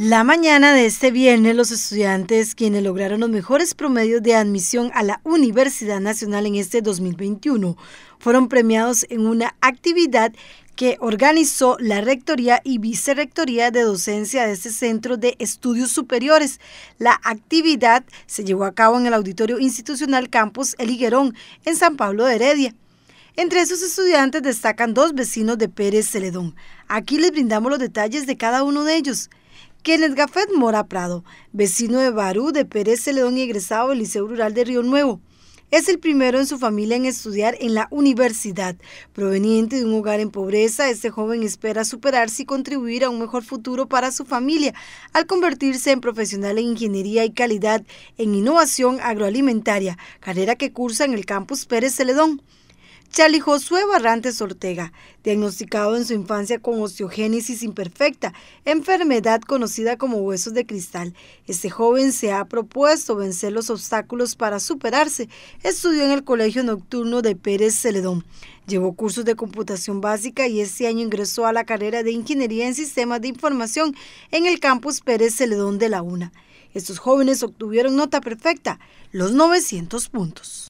La mañana de este viernes, los estudiantes quienes lograron los mejores promedios de admisión a la Universidad Nacional en este 2021 fueron premiados en una actividad que organizó la Rectoría y Vicerrectoría de Docencia de este Centro de Estudios Superiores. La actividad se llevó a cabo en el Auditorio Institucional Campus El Higuerón, en San Pablo de Heredia. Entre esos estudiantes destacan dos vecinos de Pérez Celedón. Aquí les brindamos los detalles de cada uno de ellos. Kenneth Gafet Mora Prado, vecino de Barú de Pérez Celedón y egresado del Liceo Rural de Río Nuevo. Es el primero en su familia en estudiar en la universidad. Proveniente de un hogar en pobreza, este joven espera superarse y contribuir a un mejor futuro para su familia al convertirse en profesional en ingeniería y calidad en innovación agroalimentaria, carrera que cursa en el campus Pérez Celedón. Charlie Josué Barrantes Ortega, diagnosticado en su infancia con osteogénesis imperfecta, enfermedad conocida como huesos de cristal. Este joven se ha propuesto vencer los obstáculos para superarse. Estudió en el Colegio Nocturno de Pérez Celedón. Llevó cursos de computación básica y este año ingresó a la carrera de Ingeniería en Sistemas de Información en el campus Pérez Celedón de la UNA. Estos jóvenes obtuvieron nota perfecta, los 900 puntos.